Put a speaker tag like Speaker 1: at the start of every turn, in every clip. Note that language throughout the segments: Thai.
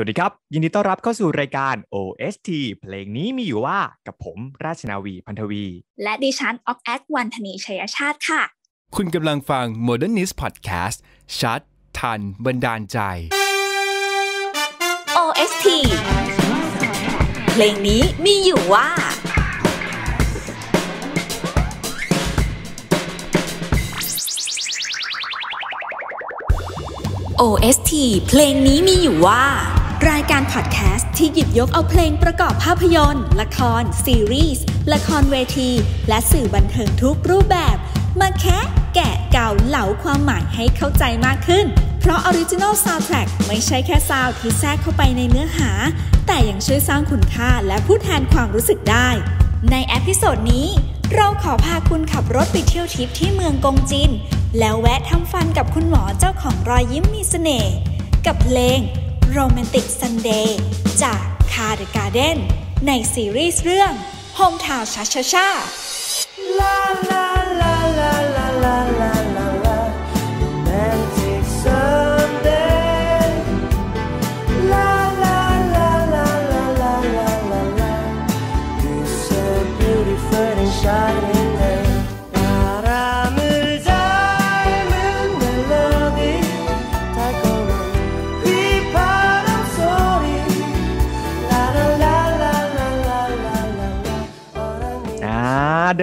Speaker 1: สวัสดีครับ ยินดีต้อนรับเข้าสู่รายการ OST เพลงนี้มีอยู่ว่ากับผมราชนาวีพันธวี
Speaker 2: และดิฉันออกแอควันธนีชัยชาติค่ะ
Speaker 1: คุณกำลังฟัง Modernist Podcast ชัด ทันบันดา
Speaker 2: ลใจ OST เพลงนี้มีอยู่ว่าโอเอสทีเพลงนี้มีอยู่ว่ารายการพอดแคสต์ที่หยิบยกเอาเพลงประกอบภาพยนตร์ ละคร ซีรีส์ละครเวที และสื่อบันเทิงทุกรูปแบบ มาแคะแกะเก่าเหลาความหมายให้เข้าใจมากขึ้น เพราะออริจินอลซาวด์แทร็กไม่ใช่แค่ซาวด์ที่แทรกเข้าไปในเนื้อหา แต่ยังช่วยสร้างคุณค่าและพูดแทนความรู้สึกได้ ในเอพิโซดนี้ เราขอพาคุณขับรถไปเที่ยวทริปที่เมืองกงจินแล้วแวะทำฟันกับคุณหมอเจ้าของรอยยิ้มมีสเสน่ห์กับเพลงโรแมนติกซันเดย์จากคาร์เดกาเดนในซีรีส์เรื่องโฮมทาว w n ช h a c าลา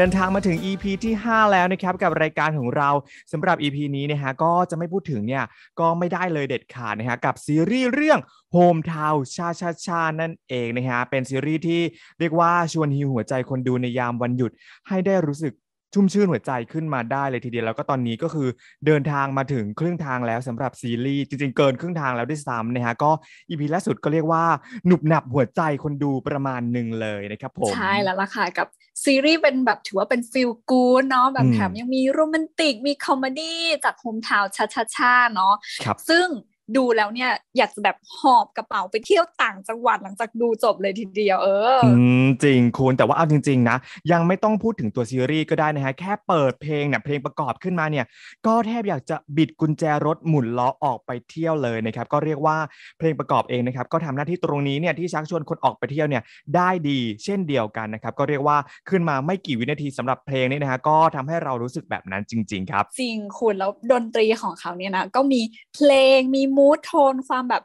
Speaker 1: ดินทางมาถึง EP ที่ 5 แล้วนะครับ กับรายการของเราสำหรับ EP นี้นะฮะก็จะไม่พูดถึงเนี่ยก็ไม่ได้เลยเด็ดขาดนะฮะกับซีรีส์เรื่องโฮมทาวชาชาชานั่นเองนะฮะเป็นซีรีส์ที่เรียกว่าชวนฮิวหัวใจคนดูในยามวันหยุด ให้ได้รู้สึกชุ่มชื่นหัวใจขึ้นมาได้เลยทีเดียว แล้วก็ตอนนี้ก็คือเดินทางมาถึงครึ่งทางแล้วสำหรับซีรีส์จริง ๆเกินครึ่งทางแล้วด้วยซ้ำนะฮะก็อีพีล่าสุดก็เรียกว่าหนุบหนับหัวใจคนดูประมาณหนึ่งเลยนะครับผมใช่แ
Speaker 2: ล้วล่ะค่ะกับซีรีส์เป็นแบบ ถือว่าเป็นฟิลกูนเนาะแบบแถมยังมีโรแมนติก มีคอมเมดี้จากโฮมทาวชาชาชาเนาะซึ่งดูแล้วเนี่ยอยากจะแบบหอบกระเป๋าไปเที่ยวต่างจังหวัดหลังจากดูจบเลยทีเดียวเออ
Speaker 1: จริงคุณแต่ว่าเอาจริงๆนะยังไม่ต้องพูดถึงตัวซีรีส์ก็ได้นะฮะแค่เปิดเพลงเนี่ยเพลงประกอบขึ้นมาเนี่ยก็แทบอยากจะบิดกุญแจรถหมุนล้อออกไปเที่ยวเลยนะครับก็เรียกว่าเพลงประกอบเองนะครับก็ทำหน้าที่ตรงนี้เนี่ยที่ชักชวนคนออกไปเที่ยวเนี่ยได้ดีเช่นเดียวกันนะครับก็เรียกว่าขึ้นมาไม่กี่วินาทีสำหรับเพลงนี้นะฮะก็ทำให้เรารู้สึกแบบนั้นจริง ๆ ครับจร
Speaker 2: ิงคุณแล้วดนตรีของเขาเนี่ยนะก็มีเพลงมีมูทโทนความแบบ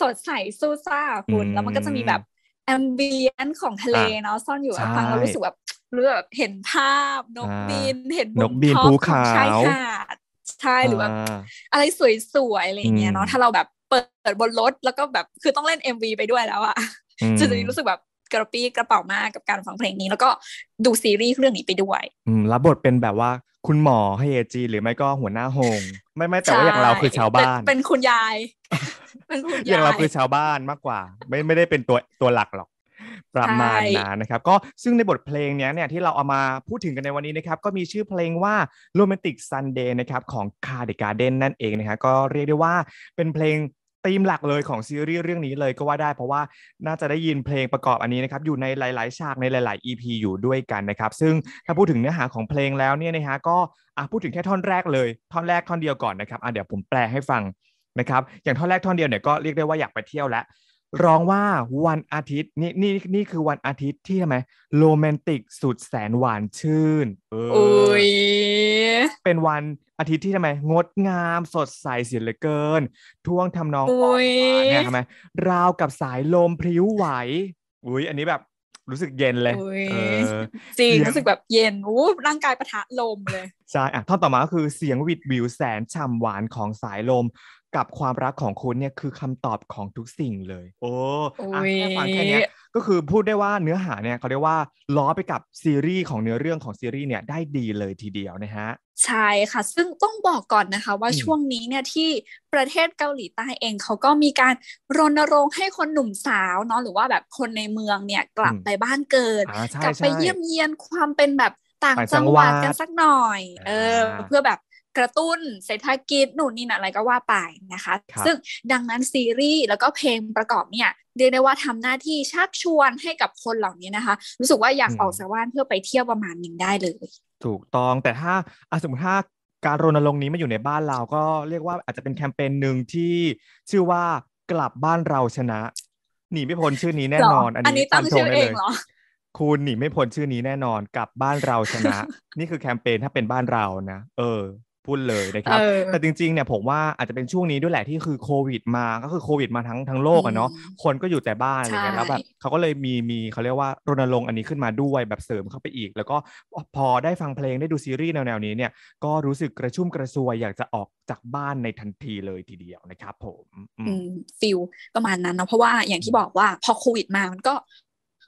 Speaker 2: สดใสสู้ซ่าคุณ แล้วมันก็จะมีแบบแอมเบียนของทะเลเนาะ ซ่อนอยู่ฟังแล้วรู้สึกแบบรู้แบบเห็นภาพนกบินเห็นนกบินภูเขาชายหาดใช่หรือว่า อะไรสวย ๆ อะไรอย่างเงี้ยเนาะ ถ้าเราแบบเปิดบนรถแล้วก็แบบคือต้องเล่น MV ไปด้วยแล้วอะจะจะรู้สึกแบบ กระปี้กระเป๋ามากกับการฟังเพลงนี้แล้วก็ดูซีรีส์เรื่องนี้ไปด้วย
Speaker 1: อืมรับบทเป็นแบบว่าคุณหมอเอจีหรือไม่ก็หัวหน้าโฮงไม่ ไม่ แต่ว่าอย่างเราคือชาวบ้าน เ
Speaker 2: ป็นคุณยาย อย่างเราคือ
Speaker 1: ชาวบ้านมากกว่า ไม่ไม่ได้เป็นตัวตัวหลักหรอก
Speaker 2: ประมาณนั้น
Speaker 1: นะครับ ก็ซึ่งในบทเพลงเนี้ยเนี่ยที่เราเอามาพูดถึงกันในวันนี้นะครับ ก็มีชื่อเพลงว่า Romantic Sunday นะครับ ของ c a r d i g a r d e n นั่นเองนะครับก็เรียกได้ว่าเป็นเพลงธีมหลักเลยของซีรีส์เรื่องนี้เลยก็ว่าได้เพราะว่าน่าจะได้ยินเพลงประกอบอันนี้นะครับอยู่ในหลายๆฉากในหลายๆ EP อยู่ด้วยกันนะครับซึ่งถ้าพูดถึงเนื้อหาของเพลงแล้วเนี่ยนะฮะก็อ่ะพูดถึงแค่ท่อนแรกเลยท่อนแรกท่อนเดียวก่อนนะครับอ่ะเดี๋ยวผมแปลให้ฟังนะครับ อย่างท่อนแรกท่อนเดียวเนี่ยก็เรียกได้ว่าอยากไปเที่ยวแล้วร้องว่าวันอาทิตย์นี่นี่นี่คือวันอาทิตย์ที่ทำไมโรแมนติกสุดแสนหวานชื่นเอออเป็นวันอาทิตย์ที่ทำไมงดงามสดใสเสียเหลือเกิน ท่วงทำนองอ่อนหวานเนี่ยทำไมราวกับสายลมพลิ้วไหว อุ้ยอันนี้แบบรู้สึกเย็นเลยจริงรู้สึกแบบเย็
Speaker 2: นอู้ร่างกายประทะลมเลย
Speaker 1: ใช่ อ่ะ ท่อนต่อมาก็คือเสียงวิดวิวแสนฉ่ำหวานของสายลม กับความรักของคุณเนี่ย คือคำตอบของทุกสิ่งเลย โอ้แค่ฟังแค่นี้ก็คือพูดได้ว่าเนื้อหาเนี่ยเขาเรียกว่าล้อไปกับ ซีรีส์ของเนื้อเรื่องของซีรีส์เนี่ยได้ดีเลยทีเดียวนะฮะ
Speaker 2: ใช่ค่ะ ซึ่งต้องบอกก่อนนะคะ ว่าช่วงนี้เนี่ยที่ประเทศเกาหลีใต้เองเขาก็มีการรณรงค์ให้คนหนุ่มสาวเนาะหรือว่าแบบคนในเมืองเนี่ย กลับไปบ้านเกิด กลับไปเยี่ยมเยียนความเป็นแบบต่างจังหวัดกันสักหน่อยเออเพื่อแบบกระตุ้นเศรษฐกิจหนุนนี่นะอะไรก็ว่าไปนะคะคซึ่งดังนั้นซีรีส์แล้วก็เพลงประกอบเนี่ยเรียกได้ว่าทำหน้าที่ชักชวนให้กับคนเหล่านี้นะคะ รู้สึกว่าอยากออกสว่านเพื่อไปเที่ยวประมาณหนึ่งได้เลย
Speaker 1: ถูกต้อง แต่ถ้าสมมติถ้าการรณรงค์นี้มาอยู่ในบ้านเรา ก็เรียกว่าอาจจะเป็นแคมเปญหนึ่งที่ชื่อว่ากลับบ้านเราชนะ หนีไม่พ้นชื่อนี้แน่นอนอันนี้ตั้งชื่อเองเหรอคุณหนีไม่พ้นชื่อนี้แน่นอนกลับบ้านเราชนะ นี่คือแคมเปญถ้าเป็นบ้านเรานะเออพูดเลยนะครับแต่จริง ๆเนี่ยผมว่าอาจจะเป็นช่วงนี้ด้วยแหละที่คือโควิด มาก็คือโควิด มาทั้งทั้งโลกอะเนาะคนก็อยู่แต่บ้านอะไรเงี้ยแล้วแบบเขาก็เลยมีมีเขาเรียกว่ารณรงค์อันนี้ขึ้นมาด้วยแบบเสริมเข้าไปอีก แล้วก็พอได้ฟังเพลงได้ดูซีรีส์แนวๆ นี้เนี่ยก็รู้สึกกระชุ่มกระชวยอยากจะออกจากบ้านในทันทีเลยทีเดียวนะครับผม
Speaker 2: ฟิลประมาณนั้นเนาะเพราะว่าอย่างที่บอกว่าพอโควิดมามันก็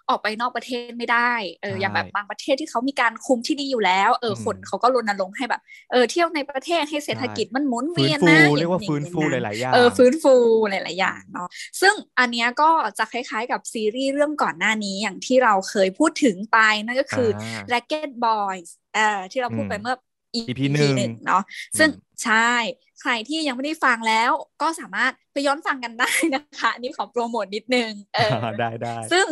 Speaker 2: ออกไปนอกประเทศไม่ได้ เออ อย่างแบบบางประเทศที่เขามีการคุมที่ดีอยู่แล้ว เออ คนเขาก็รณรงค์ให้แบบ เออ เที่ยวในประเทศให้เศรษฐกิจมันหมุนเวียนนะเรียกว
Speaker 1: ่าฟื้นฟูหลายๆ อย่าง เออ
Speaker 2: ฟื้นฟูหลาย ๆ อย่างเนาะ ซึ่งอันเนี้ยก็จะคล้ายๆกับซีรีส์เรื่องก่อนหน้านี้อย่างที่เราเคยพูดถึงไปนั่นก็คือ Racket Boys เอ่อ ที่เราพูดไปเมื่อ EP หนึ่งเนาะ ซึ่งใช่ ใครที่ยังไม่ได้ฟังแล้ว ก็สามารถไปย้อนฟังกันได้นะคะนี่ขอโปรโมทนิดนึง เออ
Speaker 1: ได้ได้ซึ่ง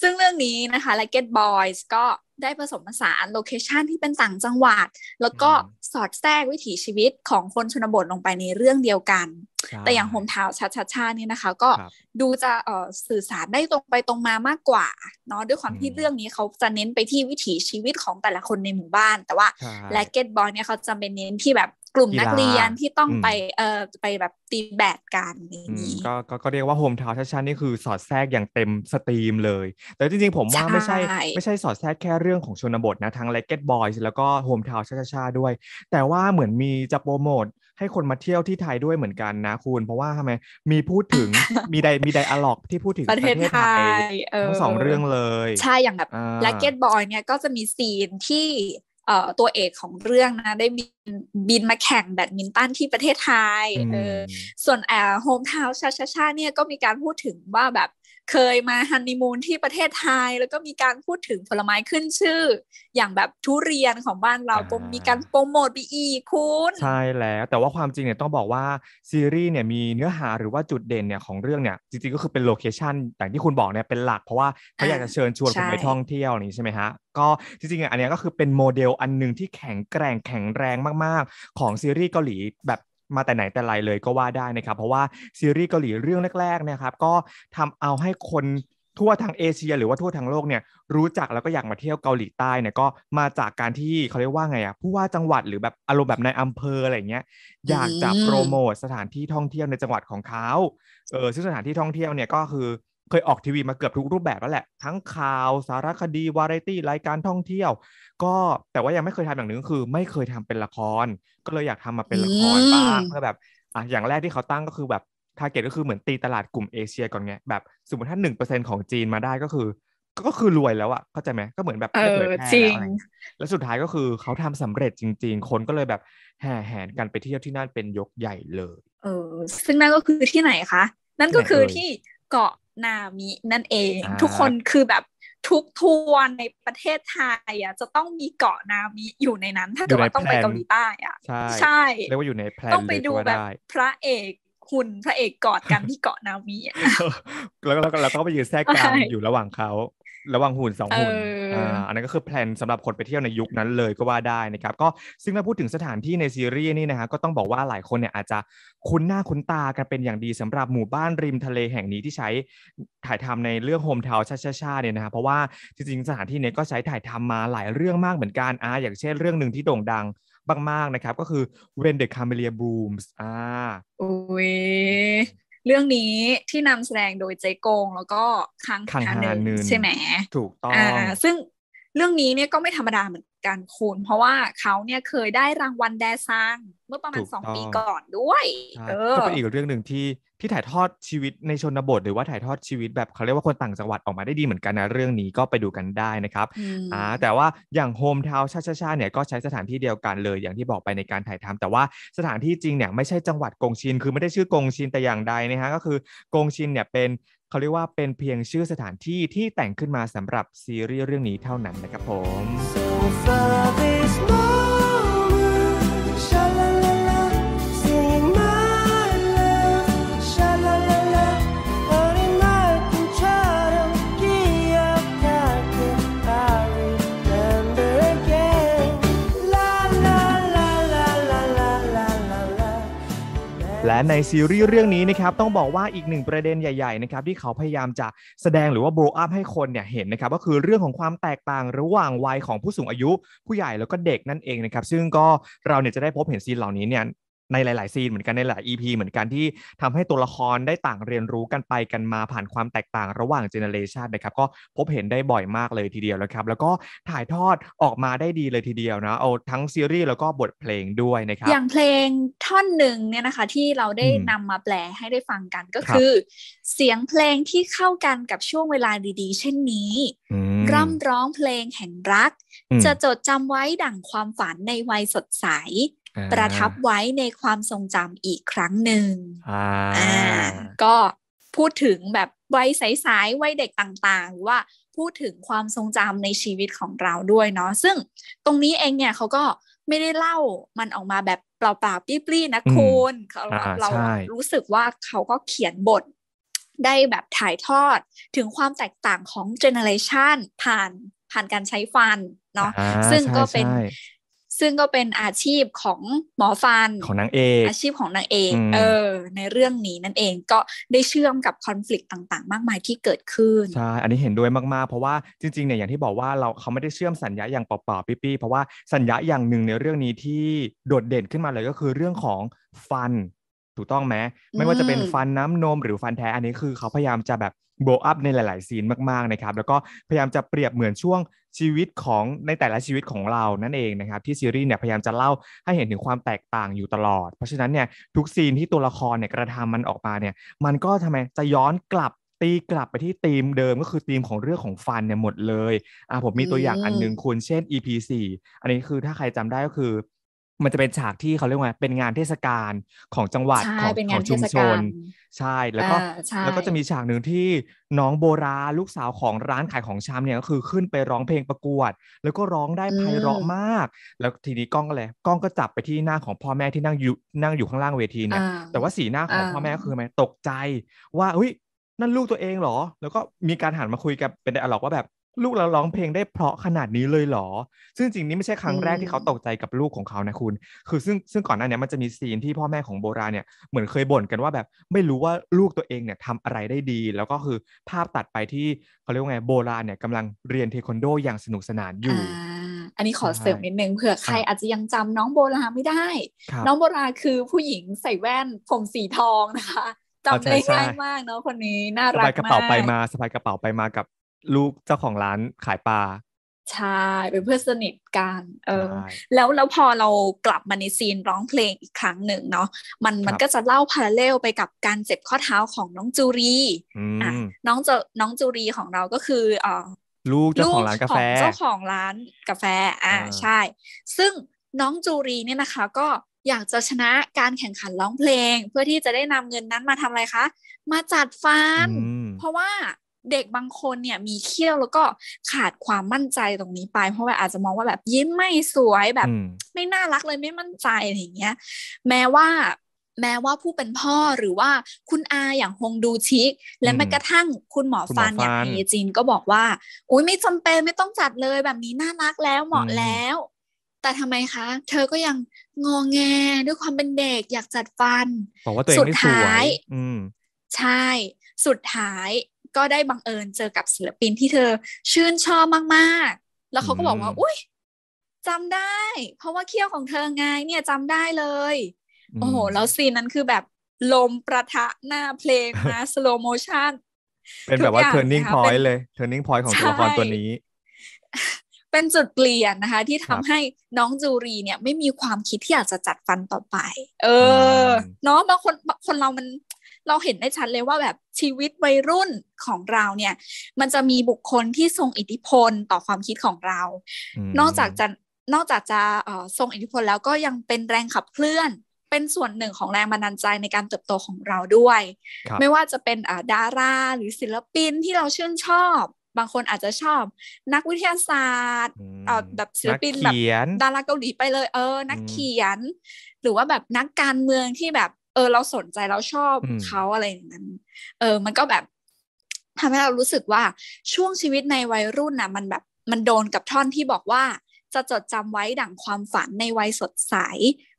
Speaker 2: ซึ่งเรื่องนี้นะคะ l i k e t Boys ก็ได้ผสมผสานโลเคชันที่เป็นต่างจังหวัด แล้วก็สอดแทรกวิถีชีวิตของคนชนบทลงไปในเรื่องเดียวกัน แต่อย่างโฮมทาวชัดชัดชาเนี่ยนะคะก็ดูจะสื่อสารได้ตรงไปตรงมามากกว่าเนาะด้วยความที่เรื่องนี้เขาจะเน้นไปที่วิถีชีวิตของแต่ละคนในหมู่บ้าน แต่ว่าแลกเกตบอ์เนี่ยเขาจะเป็นเน้นที่แบบกลุ่มนักเรียนที่ต้องไปเอ่อไปแบบ ตีแบดกันอย่างนี้ก
Speaker 1: ็ก็เรียกว่าโฮมทาวน์ชันนี่คือสอดแทรกอย่างเต็มสตรีมเลย แต่จริงๆผมว่าไม่ใช่ไม่ใช่สอดแทรกแค่เรื่องของชนบทนะ ทั้งเลกเก็ตบอยแล้วก็โฮมทาวน์ช้าด้วย แต่ว่าเหมือนมีจะโปรโมทให้คนมาเที่ยวที่ไทยด้วยเหมือนกันนะคุณ เพราะว่าทำไมมีพูดถึง มีไดมีไดอะล็อกที่พูดถึงประเทศไทยทั้งสองเรื่องเลย ใช่อย่างแบบแล็กเก็ต
Speaker 2: บอยเนี่ยก็จะมีซีนที่ตัวเอกของเรื่องนะ ได้บินบินมาแข่งแบดมินตันที่ประเทศไทยเออส่วนแอร์โฮมทาวชาชาชาเนี่ย ก็มีการพูดถึงว่าแบบเคยมาฮันนีมูนที่ประเทศไทย แล้วก็มีการพูดถึงผลไม้ขึ้นชื่อ อย่างแบบทุเรียนของบ้านเราก็มีการโปรโมทไปอีกคุณ
Speaker 1: ใช่แล้ว แต่ว่าความจริงเนี่ยต้องบอกว่า ซีรีส์เนี่ย มีเนื้อหาหรือว่าจุดเด่นเนี่ยของเรื่องเนี่ย จริงๆก็คือเป็นโลเคชันอย่างที่คุณบอกเนี่ยเป็นหลักเพราะว่าเขาอยากจะเชิญชวนคนไปท่องเที่ยวนี้ใช่ไหมฮะก็จริงๆอันนี้ก็คือเป็นโมเดลอันหนึ่งที่แข็งแกร่งแข็งแรงมากๆ ของซีรีส์เกาหลีแบบมา แต่ไหนแต่ไรเลยก็ว่าได้ นะครับ เพราะว่าซีรีส์เกาหลีเรื่องแรกๆนะครับก็ทำเอาให้คนทั่วทางเอเชีย หรือว่าทั่วทางโลกเนี่ยรู้จักแล้วก็อยากมาเที่ยวเกาหลีใต้เนี่ยก็มาจากการที่เขาเรียกว่าไงอะผู้ว่าจังหวัดหรือแบบอารมณ์แบบในอำเภออะไรเงี้ยอยากจะโปรโมทสถานที่ท่องเที่ยวในจังหวัดของเขาเออซึ่งสถานที่ท่องเที่ยวเนี่ยก็คือเคยออก ทีวี มาเกือบทุกรูปแบบแล้วแหละทั้งข่าวสารคดี วาไรตี้รายการท่องเที่ยว ก็แต่ว่ายังไม่เคยทำอย่างหนึ่งคือ ไม่เคยทำเป็นละคร ก็เลยอยากทำมาเป็นละครบ้างเพื่อแบบอ่ะอย่างแรกที่เขาตั้งก็คือแบบทาร์เก็ตก็คือเหมือนตีตลาดกลุ่มเอเชียก่อนไงแบบสมมติถ้าหนึ่งเปอร์เซ็นของจีนมาได้ก็คือ ก็คือรวยแล้วอะเข้าใจไหมก็เหมือนแบบเออจริงแล้วสุดท้ายก็คือเขาทำสำเร็จจริง ๆ คนก็เลยแบบแห่แห่กันไปเที่ยวที่นั่นเป็นยกใหญ่เลย
Speaker 2: เออซึ่งนั่นก็คือที่ไหนคะนั่นก็คือที่เกาะนามินั่นเอง ทุกคนคือแบบทุกทัวร์ในประเทศไทยอ่ะจะต้องมีเกาะนามิอยู่ในนั้น ถ้าเกิดว่าต้องไปเกาหลีใต้อ่ะใช่เรียก
Speaker 1: ว่าอยู่ในแพลนต้องไปดูแบบ พ
Speaker 2: ระเอกคุณพระเอกกอดกันที่เกาะนามิ
Speaker 1: แล้ว็เ้าก็ไปยืนแทรกกลางอยู่ระหว่างเขาระวังหุ่นสองหุ่นออันนั้นก็คือแพลนสำหรับคนไปเที่ยวในยุคนั้นเลยก็ว่าได้นะครับ ก็ซึ่งถ้าพูดถึงสถานที่ในซีรีส์นี่นะฮะ ก็ต้องบอกว่าหลายคนเนี่ย อาจจะคุ้นหน้าคุ้นตากันเป็นอย่างดีสำหรับหมู่บ้านริมทะเลแห่งนี้ที่ใช้ถ่ายทำในเรื่องโฮมทาวชาชาชาเนี่ยนะฮะ เพราะว่า จริงๆสถานที่นี้ก็ใช้ถ่ายทำมาหลายเรื่องมากเหมือนกันอ่า อย่างเช่น เรื่องหนึ่งที่โด่งดังมากๆนะครับ ก็คือ When the Camellia Blooms อ่า
Speaker 2: อุ้ยเรื่องนี้ที่นำแสดงโดยเจ๊กงแล้วก็คังคานเานึนใช่ไหมถ
Speaker 1: ูกต้องอ่าซึ
Speaker 2: ่งเรื่องนี้เนี่ยก็ไม่ธรรมดาเหมือนกันคุณเพราะว่าเขาเนี่ยเคยได้รางวัลแดซังเมื่อประมาณสองปีก่อนด้วยเออก็เป็นอีก
Speaker 1: เรื่องหนึ่งที่ที่ถ่ายทอดชีวิตในชนบท หรือว่าถ่ายทอดชีวิตแบบเขาเรียกว่าคนต่างจังหวัดออกมาได้ดีเหมือนกันนะเรื่องนี้ก็ไปดูกันได้นะครับอ่าแต่ว่าอย่างโฮมทาวชาชาชาเนี่ยก็ใช้สถานที่เดียวกันเลยอย่างที่บอกไปในการถ่ายทำ แต่ว่าสถานที่จริงเนี่ยไม่ใช่จังหวัดกงชินคือไม่ได้ชื่อกงชินแต่อย่างใดนะฮะก็คือกงชินเนี่ยเป็นเขาเรียกว่าเป็นเพียงชื่อสถานที่ที่แต่งขึ้นมาสำหรับซีรีส์เรื่องนี้เท่านั้นนะครับผมและในซีรีส์เรื่องนี้นะครับต้องบอกว่าอีกหนึ่งประเด็นใหญ่ๆนะครับที่เขาพยายามจะแสดงหรือว่าโบรอัพให้คนเนี่ยเห็นนะครับก็คือเรื่องของความแตกต่างระหว่างวัยของผู้สูงอายุ ผู้ใหญ่แล้วก็เด็กนั่นเองนะครับซึ่งก็เราเนี่ยจะได้พบเห็นซีนเหล่านี้เนี่ยในหลายๆ ซีนเหมือนกันในหลาย EP เหมือนกันที่ทำให้ตัวละครได้ต่างเรียนรู้กันไปกันมาผ่านความแตกต่างระหว่างเจเนเรชันนะครับก็พบเห็นได้บ่อยมากเลยทีเดียว แล้วครับแล้วก็ถ่ายทอดออกมาได้ดีเลยทีเดียวนะเอาทั้งซีรีส์แล้วก็บทเพลงด้วยนะครับ อย่าง
Speaker 2: เพลงท่อนหนึ่งเนี่ยนะคะ ที่เราได้นำมาแปลให้ได้ฟังกันก็คือ เสียงเพลงที่เข้ากันกับช่วงเวลาดี ๆ เช่นนี้ ร่ำร้องเพลงแห่งรัก จะจดจำไว้ดั่งความฝันในวัยสดใสประทับไว้ในความทรงจำอีกครั้งหนึ่งอ่า ก็พูดถึงแบบวัยใสๆวัยเด็กต่างๆหรือว่าพูดถึงความทรงจำในชีวิตของเราด้วยเนาะซึ่งตรงนี้เองเนี่ยเขาก็ไม่ได้เล่ามันออกมาแบบเปล่า ๆปลี้ๆนะคุณเราเรารู้สึกว่าเขาก็เขียนบทได้แบบถ่ายทอดถึงความแตกต่างของเจเนอเรชันผ่านผ่านการใช้ฟันเนาะซึ่งก็เป็นซึ่งก็เป็นอาชีพของหมอฟันของนางเอกอาชีพของนางเอกเออในเรื่องนี้นั่นเองก็ได้เชื่อมกับคอน FLICT ต่างๆ มากมายที่เกิดขึ้น
Speaker 1: ใช่อันนี้เห็นด้วยมากๆ เพราะว่าจริงๆเนี่ยอย่างที่บอกว่าเราเขาไม่ได้เชื่อมสัญญาอย่างเปล่าๆปี้ๆเพราะว่าสัญญาอย่างหนึ่งในเรื่องนี้ที่โดดเด่นขึ้นมาเลยก็คือเรื่องของฟัน ถูกต้องไหมไม่ว่าจะเป็นฟันน้ำนมหรือฟันแท้อันนี้คือเขาพยายามจะแบบโบอัพในหลายๆซีนมากๆนะครับ แล้วก็พยายามจะเปรียบเหมือนช่วงชีวิตของในแต่ละชีวิตของเรา นั่นเองนะครับที่ซีรีส์เนี่ย พยายามจะเล่าให้เห็นถึงความแตกต่างอยู่ตลอด เพราะฉะนั้นเนี่ย ทุกซีนที่ตัวละครเนี่ยกระทำมันออกมาเนี่ย มันก็ทำไมจะย้อนกลับตีกลับไปที่ธีมเดิมก็คือธีมของเรื่องของฟันเนี่ยหมดเลยอ่าผมมีตัวอย่างอันหนึ่งคุณเช่น EP 4อันนี้คือถ้าใครจำได้ก็คือมันจะเป็นฉากที่เขาเรียกว่าเป็นงานเทศกาลของจังหวัดของของชุมชน ใช่ แล้วก็แล้วก็จะมีฉากหนึ่งที่น้องโบราลูกสาวของร้านขายของชาเนี่ยก็คือขึ้นไปร้องเพลงประกวด แล้วก็ร้องได้ไพเราะมาก แล้วทีนี้กล้องก็เลยกล้องก็จับไปที่หน้าของพ่อแม่ที่นั่งอยู่นั่งอยู่ข้างล่างเวทีเนี่ย แต่ว่าสีหน้าของพ่อแม่คือไหมตกใจ ว่าอุ้ยนั่นลูกตัวเองเหรอ แล้วก็มีการหันมาคุยกับเป็นอะไรหรอกว่าแบบลูกเราร้องเพลงได้เพราะขนาดนี้เลยเหรอ ซึ่งจริงนี้ไม่ใช่ครั้งแรกที่เขาตกใจกับลูกของเขานะคุณ คือซึ่งซึ่งก่อนหน้านี้มันจะมีซีนที่พ่อแม่ของโบราเนี่ย เหมือนเคยบ่นกันว่าแบบไม่รู้ว่าลูกตัวเองเนี่ยทำอะไรได้ดี แล้วก็คือภาพตัดไปที่เขาเรียกว่าไงโบราเนี่ยกำลังเรียนเทควันโดอย่างสนุกสนานอยู
Speaker 2: ่ อันนี้ขอเสริมนิดนึงเผื่อใครอาจจะยังจำน้องโบราไม่ได้ น้องโบราคือผู้หญิงใส่แว่นผมสีทองนะคะจำได้ง่ายมากเนาะคนนี้น่ารักมากสะพายกระเป๋าไปมา
Speaker 1: สะพายกระเป๋าไปมากับลูก เจ้าของร้านขายปลา
Speaker 2: ใช่ เป็นเพื่อนสนิทกันเออแล้วแล้วพอเรากลับมา ในซีนร้องเพลงอีกครั้งหนึ่งเนาะมันมันก็จะเล่าพาราเลลไปกับการเจ็บข้อเท้าของน้องจูรีอ่ะน้องจะน้องจูรีของเราก็คือเออ
Speaker 3: ลูก เจ้าของร้านกาแฟเจ้าข
Speaker 2: องร้านกาแฟ อ่าใช่ ซึ่งน้องจูรีเนี่ยนะคะ ก็อยากจะชนะการแข่งขันร้องเพลงเพื่อที่จะได้นำเงินนั้นมาทำอะไรคะมาจัดฟันเพราะว่าเด็กบางคนเนี่ยมีเขี้ยวแล้วก็ขาดความมั่นใจตรงนี้ไป เพราะว่าอาจจะมองว่าแบบยิ้มไม่สวยแบบ ไม่น่ารักเลยไม่มั่นใจอะไรอย่างเงี้ย แม้ว่า แม้ว่าผู้เป็นพ่อหรือว่า คุณอาอย่างฮงดูชิก และแม้กระทั่งคุณหมอฟันอย่างเอจินก็บอกว่า อุ้ยไม่จำเป็นไม่ต้องจัดเลย แบบนี้น่ารักแล้วเหมาะแล้ว แต่ทำไมคะ เธอก็ยังงองแงด้วยความเป็นเด็กอยากจัดฟันบอกว่าตัวเองไม่สวุดท้ายใช่ สุดท้ายก็ได้บังเอิญเจอกับศิลปินที่เธอชื่นชอบมาก ๆ แล้วเขาก็บอกว่า อุ้ยจำได้ เพราะว่าเคี้ยวของเธอไงเนี่ยจำได้เลย โอ้โห แล้วซีนนั้นคือแบบลมประทะหน้าเพลงนะ สโลโมชัน เป็นแบบว่า turning point เล
Speaker 1: ย turning point ของตัวละครตัวนี้
Speaker 2: เป็นจุดเปลี่ยนนะคะ ที่ทำให้น้องจูรีเนี่ยไม่มีความคิดที่อยากจะจัดฟันต่อไป เออ เนาะบางคนคนเรามันเราเห็นได้ชัดเลยว่าแบบชีวิตวัยรุ่นของเราเนี่ย มันจะมีบุคคลที่ทรงอิทธิพลต่อความคิดของเรา นอกจากจะ นอกจากจะทรงอิทธิพลแล้วก็ยังเป็นแรงขับเคลื่อน เป็นส่วนหนึ่งของแรงบันดาลใจในการเติบโตของเราด้วย ไม่ว่าจะเป็นดาราหรือศิลปินที่เราชื่นชอบ บางคนอาจจะชอบ นักวิทยาศาสตร์แบบศิลปินแบบดาราเกาหลีไปเลย เออ นักเขียน หรือว่าแบบนักการเมืองที่แบบเออ เราสนใจ เราชอบเขาอะไรอย่างนั้น เออมันก็แบบทำให้เรารู้สึกว่าช่วงชีวิตในวัยรุ่นนะมันแบบมันโดนกับท่อนที่บอกว่า จะจดจำไว้ดั่งความฝันในวัยสดใส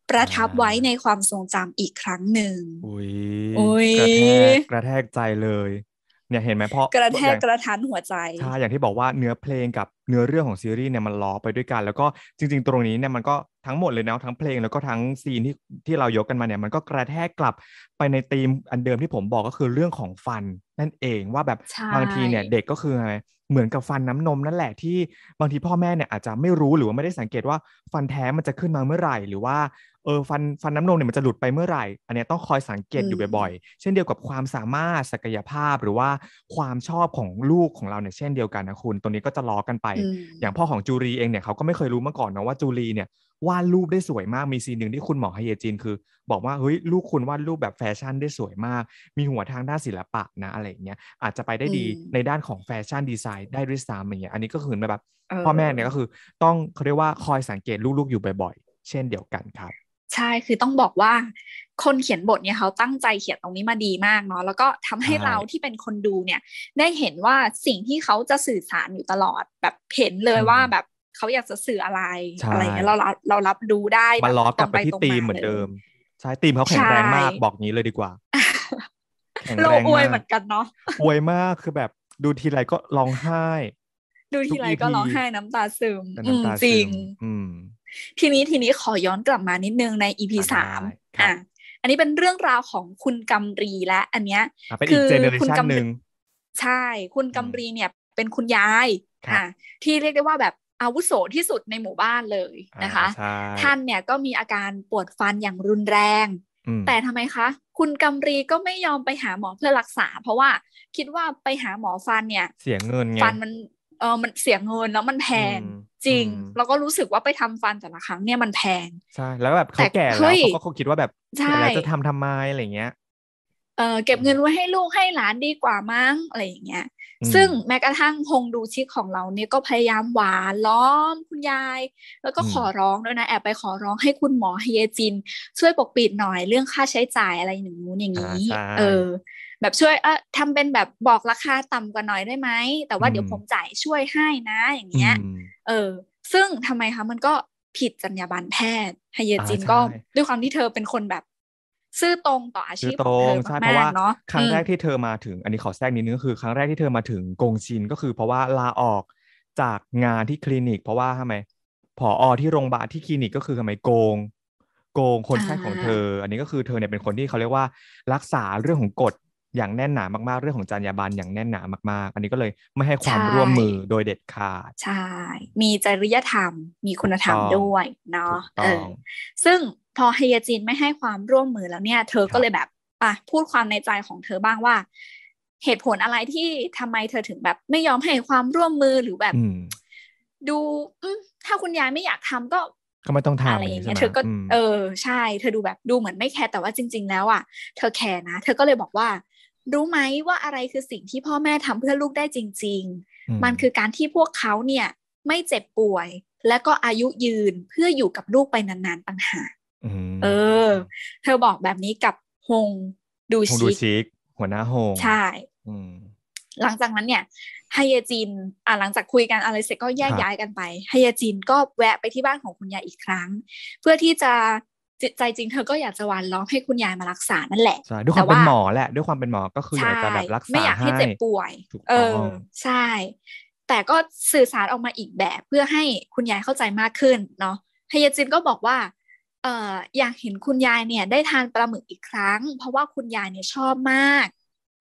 Speaker 2: ประทับไว้ในความทรงจำอีกครั้งหนึ่ง
Speaker 1: อุ้ยกระแทกกระแทกใจเลยเนี่ยเห็นไหมพ่อกระแทกกร
Speaker 2: ะทันหัวใจใช่
Speaker 1: อย่างที่บอกว่าเนื้อเพลงกับเนื้อเรื่องของซีรีส์เนี่ยมันล้อไปด้วยกันแล้วก็จริง ๆ ตรงนี้เนี่ยมันก็ทั้งหมดเลยนะทั้งเพลงแล้วก็ทั้งซีนที่ที่เรายกกันมาเนี่ยมันก็กระแทกกลับไปในธีมอันเดิมที่ผมบอกก็คือเรื่องของฟันนั่นเองว่าแบบบางทีเนี่ยเด็กก็คืออะไรเหมือนกับฟันน้ำนมนั่นแหละที่บางทีพ่อแม่เนี่ยอาจจะไม่รู้หรือว่าไม่ได้สังเกตว่าฟันแท้มันจะขึ้นมาเมื่อไหร่หรือว่าเออฟันฟันน้ำนมเนี่ยมันจะหลุดไปเมื่อไหร่อันนี้ต้องคอยสังเกตอยู่บ่อยๆ เช่นเดียวกับความสามารถศักยภาพหรือว่าความชอบของลูกของเราเนี่ยเช่นเดียวกันนะคุณตัวนี้ก็จะล้อกันไป อย่างพ่อของจูรีเองเนี่ยเขาก็ไม่เคยรู้มาก่อนนะว่าจูรีเนี่ยวาดรูปได้สวยมากมีซีนหนึ่งที่คุณหมอไฮเยจินคือ บอกว่าเฮ้ยลูกคุณวาดรูปแบบแฟชั่นได้สวยมาก มีหัวทางด้านศิลปะนะอะไรเงี้ยอาจจะไปได้ดีในด้านของแฟชั่นดีไซน์ได้ด้วยซ้ำอย่างเงี้ยอันนี้ก็คือแบบพ่อแม่เนี่ยก็คือต้องเขาเรียกว่าคอยสังเกตลูกๆอยู่บ่อยๆ เช่นเดียวกันครับ
Speaker 2: ใช่ คือต้องบอกว่าคนเขียนบทเนี่ยเขาตั้งใจเขียนตรงนี้มาดีมากเนาะ แล้วก็ทำให้เราที่เป็นคนดูเนี่ย ได้เห็นว่าสิ่งที่เขาจะสื่อสารอยู่ตลอด แบบเห็นเลยว่าแบบเขาอยากจะสื่ออะไรอะไรเงี้ยเราเรารับรู้ได้มันล้อกับไปที่ตีมเหมือนเดิ
Speaker 1: ม ใช่ตีมเขาแข็งแรงมากบอกนี้เลยดีกว่าแราอวยเหมือ
Speaker 2: นกันเนาะอ
Speaker 1: วยมากคือแบบ ดูทีไรก็ร้องไห้
Speaker 2: ดูทีไรก็ร้องไห้น้ำตาซึมจริง อืทีนี้ทีนี้ขอย้อนกลับมานิดนึงในอีพีสามอ่ะ อันนี้เป็นเรื่องราวของคุณกำรีและอันเนี้ยคือคุณกำรีใช่ คุณกำรีเนี่ยเป็นคุณยายค่ะ ที่เรียกได้ว่าแบบอาวุโสที่สุดในหมู่บ้านเลยนะคะ ท่านเนี่ยก็มีอาการปวดฟันอย่างรุนแรง แต่ทำไมคะ คุณกำรีก็ไม่ยอมไปหาหมอเพื่อรักษา เพราะว่าคิดว่าไปหาหมอฟันเนี่ยเส
Speaker 1: ียเงินไงฟันมั
Speaker 2: นเออมันเสียเงินแล้วมันแพงจริงแล้วก็รู้สึกว่าไปทำฟันแต่ละครั้งเนี่ยมันแพง
Speaker 1: ใช่แล้วแบบเขาแก่แล้วเขาก็คิดว่าแบบอะไรจะทำทำไมอะไรเงี้ย
Speaker 2: เออเก็บเงินไว้ให้ลูกให้หลานดีกว่ามั้งอะไรอย่างเงี้ย ซึ่งแม้กระทั่งพงดูชิกของเราเนี่ยก็พยายามหวานล้อมคุณยาย แล้วก็ขอร้องด้วยนะแอบไปขอร้องให้คุณหมอเฮยจินช่วยปกปิดหน่อยเรื่องค่าใช้จ่ายอะไรหนึ่งนู้นอย่างนี้ เออแบบช่วยเออทำเป็นแบบบอกราคาต่ำกว่าน้อยได้ไหม แต่ว่าเดี๋ยวผมจ่ายช่วยให้นะอย่างเงี้ย เออ ซึ่งทำไมคะมันก็ผิดจรรยาบรรณแพทย์ไฮเยจินก็ด้วยความที่เธอเป็นคนแบบ ซื่อตรงต่ออาชีพของเธอมากเนาะครั้งแรก
Speaker 1: ที่เธอมาถึง อันนี้ขอแทรกนิดนึงก็คือ ครั้งแรกที่เธอมาถึงกงชินก็คือ เพราะว่าลาออกจากงานที่คลินิกเพราะว่าทำไมผออที่โรงพยาบาลที่คลินิกก็คือทำไมโกง โกงคนไข้ของเธอ อันนี้ก็คือเธอเนี่ยเป็นคนที่เขาเรียกว่ารักษาเรื่องของกฎอย่างแน่นหนามากๆเรื่องของจรรยาบรรณอย่างแน่นหนามากๆ อันนี้ก็เลยไม่ให้ความร่วมมือโดยเด็ดขาด
Speaker 2: ใช่ มีจริยธรรม มีคุณธรรมด้วยเนาะเออซึ่งพอไฮยาจินไม่ให้ความร่วมมือแล้วเนี่ย เธอก็เลยแบบ อ่ะพูดความในใจของเธอบ้างว่า เหตุผลอะไรที่ทำไม เธอถึงแบบไม่ยอมให้ความร่วมมือหรือแบบดูถ้าคุณยายไม่อยากทำก็
Speaker 1: ก็ไม่ต้องทำอะไรอย่างเงี้ยเธอก็
Speaker 2: เออ ใช่ เธอดูแบบดูเหมือนไม่แคร์แต่ว่าจริง ๆแล้วอ่ะเธอแคร์นะเธอก็เลยบอกว่ารู้ไหมว่าอะไรคือสิ่งที่พ่อแม่ทำเพื่อลูกได้จริง ๆ มันคือการที่พวกเขาเนี่ย ไม่เจ็บป่วย และก็อายุยืนเพื่ออยู่กับลูกไปนานๆต่างหากเออ เธอบอกแบบนี้กับฮงดูช
Speaker 1: ิก หัวหน้าฮง ใช่
Speaker 2: หลังจากนั้นเนี่ยไฮยจินอ่าหลังจากคุยกันอะไรเสร็จก็แยกย้ายกันไปไฮยจินก็แวะไปที่บ้านของคุณยายอีกครั้ง เพื่อที่จะจิตใจจริงเธอก็อยากจะวานร้องให้คุณยายมารักษานั่นแหละ
Speaker 1: ใช่ด้วยความเป็นหมอแหละ ด้วยความเป็นหมอ ก็คืออยากจะแบบรักษาไม่อยากให้เจ็บป่
Speaker 2: วยเออใช่ แต่ก็สื่อสารออกมาอีกแบบเพื่อให้คุณยายเข้าใจมากขึ้นเนาะฮยจินก็บอกว่า เอออยากเห็นคุณยายเนี่ยได้ทานปลาหมึกอีกครั้ง เพราะว่าคุณยายเนี่ยชอบมาก